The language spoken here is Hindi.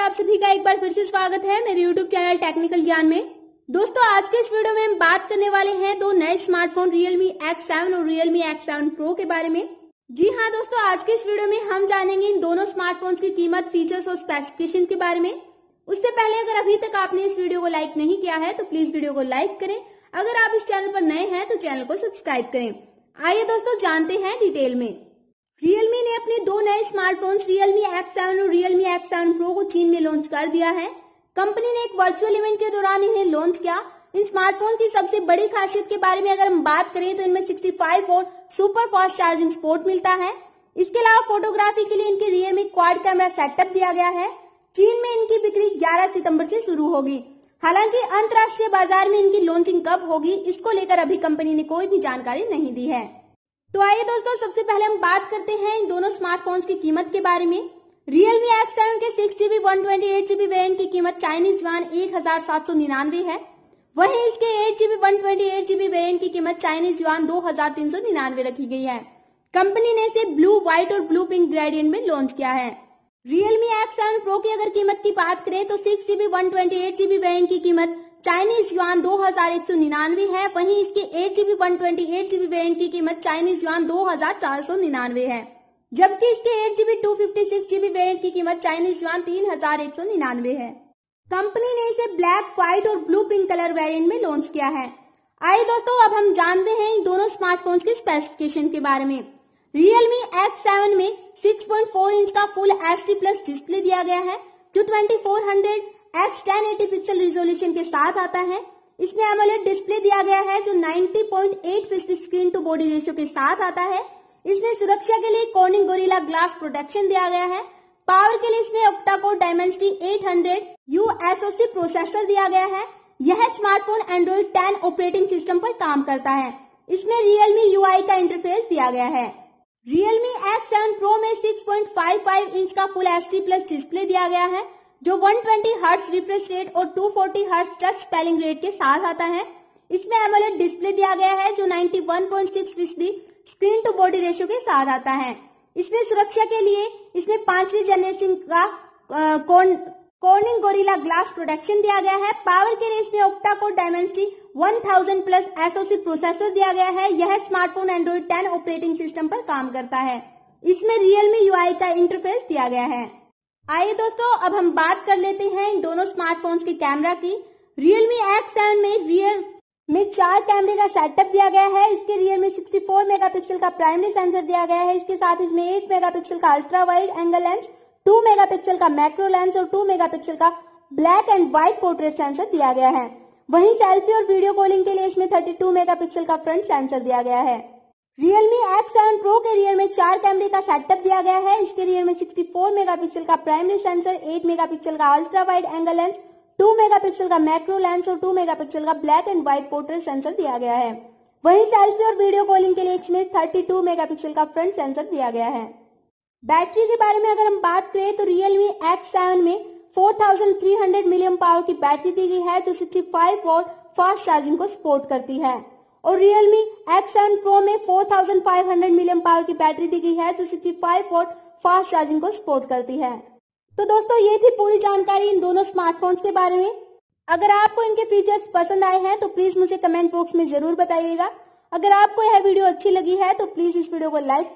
आप सभी का एक बार फिर से स्वागत है मेरे YouTube चैनल टेक्निकल ज्ञान में दोस्तों आज के इस वीडियो में हम बात करने वाले हैं दो नए स्मार्टफोन Realme X7 और Realme X7 Pro के बारे में जी हाँ दोस्तों आज के इस वीडियो में हम जानेंगे इन दोनों स्मार्टफोन की कीमत फीचर्स और स्पेसिफिकेशन के बारे में उससे पहले अगर अभी तक आपने इस वीडियो को लाइक नहीं किया है तो प्लीज वीडियो को लाइक करें अगर आप इस चैनल पर नए हैं तो चैनल को सब्सक्राइब करें आइए दोस्तों जानते हैं डिटेल में Realme ने अपने दो नए स्मार्टफोन्स रियलमी X7 और रियलमी X7 Pro को चीन में लॉन्च कर दिया है कंपनी ने एक वर्चुअल इवेंट के दौरान इन्हें लॉन्च किया इन स्मार्टफोन की सबसे बड़ी खासियत के बारे में अगर हम बात करें तो इनमें 65 volt super fast charging support मिलता है इसके अलावा फोटोग्राफी के लिए इनके Realme क्वाड कैमरा सेटअप दिया गया है चीन में इनकी बिक्री ग्यारह सितम्बर से शुरू होगी हालांकि अंतर्राष्ट्रीय बाजार में इनकी लॉन्चिंग कब होगी इसको लेकर अभी कंपनी ने कोई भी जानकारी नहीं दी है तो आइए दोस्तों सबसे पहले हम बात करते हैं इन दोनों स्मार्टफोन्स की कीमत के बारे में रियलमी X7 के six GB one twenty eight GB variant की कीमत चाइनीज वन एक हजार सात सौ निन्यानवे है वहीं इसके eight GB one twenty eight GB variant की कीमत चाइनीज वन दो हजार तीन सौ निन्यानवे रखी गई है कंपनी ने इसे ब्लू व्हाइट और ब्लू पिंक ग्रेडियंट में लॉन्च किया है रियलमी एक्स सेवन प्रो की अगर कीमत की बात करें तो six GB one twenty eight GB variant की कीमत चाइनीज युआन दो हजार एक सौ निन्यानवे है वही इसके eight GB one twenty eight GB variant की कीमत चाइनीज युआन दो हजार चार सौ निन्यानवे है जबकि इसके eight GB two fifty six GB variant की कीमत चाइनीज युआन तीन हजार एक सौ निन्यानवे है कंपनी ने इसे ब्लैक व्हाइट और ब्लू पिंक कलर वेरियंट में लॉन्च किया है आइए दोस्तों अब हम जानते हैं इन दोनों स्मार्टफोन के स्पेसिफिकेशन के बारे में Realme X7 में 6.4 इंच का फुल एच प्लस डिस्प्ले दिया गया है जो 2400 x ten eighty pixel resolution के साथ आता है इसमें एमोलेट डिस्प्ले दिया गया है जो 90.8 फीसदी स्क्रीन टू बॉडी रेशियो के साथ आता है इसमें सुरक्षा के लिए कॉर्निंग गोरिला ग्लास प्रोटेक्शन दिया गया है पावर के लिए इसमें ऑक्टाकोर डायमेंसिटी 800 यूएसओसी प्रोसेसर दिया गया है यह स्मार्टफोन एंड्रॉइड 10 ऑपरेटिंग सिस्टम पर काम करता है इसमें यू आई का इंटरफेस दिया गया है रियलमी एक्स सेवन प्रो में 6.55 इंच का फुल एच प्लस डिस्प्ले दिया गया है जो 120 ट्वेंटी हर्ट्स रिफ्रेश रेट और 240 forty hertz touch sampling rate के साथ आता है इसमें एमोलेट डिस्प्ले दिया गया है जो 91.6 फीसदी स्क्रीन टू बॉडी रेशियो के साथ आता है इसमें सुरक्षा के लिए इसमें पांचवी जनरेशन का कॉर्निंग गोरिला ग्लास प्रोटेक्शन दिया गया है पावर के लिए इसमें ओक्टा को डायमेंसिटी 1000 प्लस एसओसी प्रोसेसर दिया गया है यह स्मार्टफोन एंड्रॉइड 10 ऑपरेटिंग सिस्टम पर काम करता है इसमें रियलमी यूआई का इंटरफेस दिया गया है आइए दोस्तों अब हम बात कर लेते हैं इन दोनों स्मार्टफोन्स के कैमरा की Realme X7 में रियल में चार कैमरे का सेटअप दिया गया है इसके रियल में 64 मेगापिक्सल का प्राइमरी सेंसर दिया गया है इसके साथ इसमें 8 मेगापिक्सल का ultra wide angle lens 2 megapixel का मैक्रो लेंस और 2 मेगापिक्सल का black and white portrait sensor दिया गया है वहीं सेल्फी और वीडियो कॉलिंग के लिए इसमें 32 मेगापिक्सल का फ्रंट सेंसर दिया गया है Realme X7 Pro के रियर में चार कैमरे का सेटअप दिया गया है इसके रियर में 64 मेगापिक्सल का प्राइमरी सेंसर 8 मेगापिक्सल का ultra wide angle lens 2 megapixel का मैक्रो लेंस और 2 मेगापिक्सल का black and white portrait sensor दिया गया है वहीं सेल्फी और वीडियो कॉलिंग के लिए इसमें 32 मेगापिक्सल का फ्रंट सेंसर दिया गया है बैटरी के बारे में अगर हम बात करें तो रियलमी एक्स सेवन में 4300 मिलियन पावर की बैटरी दी गई है जो 65 फाइव फास्ट चार्जिंग को सपोर्ट करती है और Realme एन Pro में 4500 मिलियन पावर की बैटरी दी गई है जो 65 वोल्ट फास्ट चार्जिंग को सपोर्ट करती है तो दोस्तों ये थी पूरी जानकारी इन दोनों स्मार्टफोन्स के बारे में अगर आपको इनके फीचर्स पसंद आए हैं तो प्लीज मुझे कमेंट बॉक्स में जरूर बताइएगा अगर आपको यह वीडियो अच्छी लगी है तो प्लीज इस वीडियो को लाइक